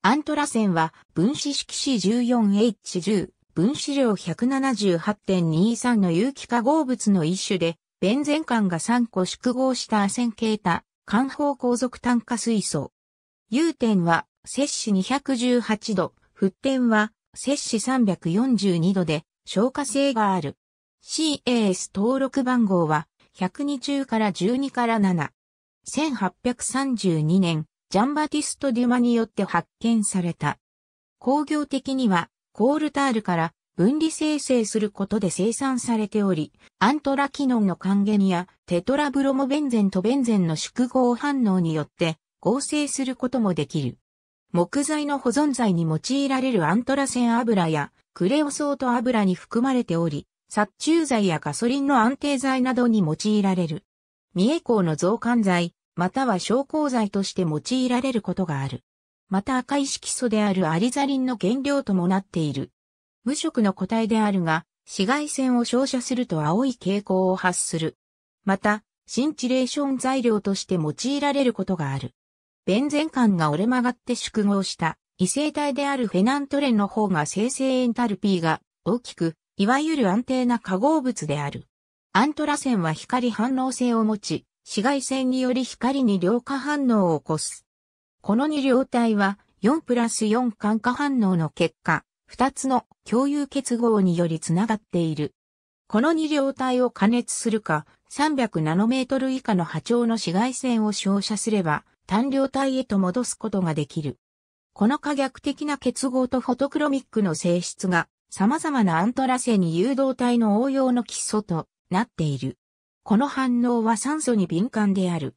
アントラセンは分子式 C14H10 分子量178.23の有機化合物の一種で、ベンゼン環が3個縮合したアセン系多、環法鉱続炭化水素。融点は摂氏218度、沸点は摂氏342度で消化性がある。CAS 登録番号は120から12から7。1832年、ジャンバティスト・デュマによって発見された。工業的には、コールタールから分離生成することで生産されており、アントラキノンの還元やテトラブロモベンゼンとベンゼンの縮合反応によって合成することもできる。木材の保存材に用いられるアントラセン油やクレオソート油に含まれており、殺虫剤やガソリンの安定剤などに用いられる。三重港の増刊剤、または昇降剤として用いられることがある。また赤い色素であるアリザリンの原料ともなっている。無色の個体であるが、紫外線を照射すると青い傾向を発する。また、シンチレーション材料として用いられることがある。ベンゼン管が折れ曲がって縮合した異性体であるフェナントレンの方が生成エンタルピーが大きく、いわゆる安定な化合物である。アントラセンは光反応性を持ち、紫外線により光に量化反応を起こす。この二量体は4プラス4感化反応の結果、2つの共有結合によりつながっている。この二量体を加熱するか、300ナノメートル以下の波長の紫外線を照射すれば、単量体へと戻すことができる。この可逆的な結合とフォトクロミックの性質が、様々なアントラセに誘導体の応用の基礎となっている。この反応は酸素に敏感である。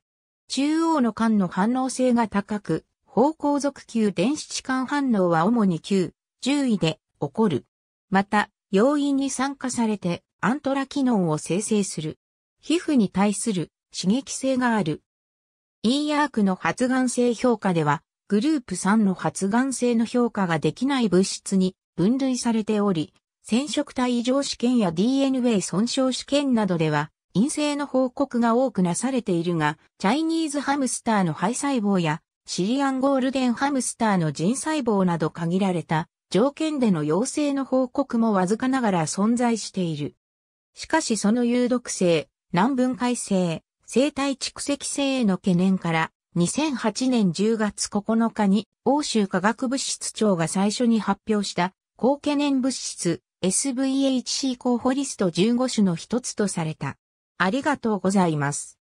中央の間の反応性が高く、方向属級電子置換反応は主に9、10位で起こる。また、要因に酸化されてアントラ機能を生成する。皮膚に対する刺激性がある。e アークの発がん性評価では、グループ3の発がん性の評価ができない物質に分類されており、染色体異常試験や DNA 損傷試験などでは、陰性の報告が多くなされているが、チャイニーズハムスターの肺細胞やシリアンゴールデンハムスターの腎細胞など限られた条件での陽性の報告もわずかながら存在している。しかしその有毒性、難分解性、生体蓄積性への懸念から、2008年10月9日に欧州化学物質庁が最初に発表した高懸念物質 SVHC 候補リスト15種の一つとされた。ありがとうございます。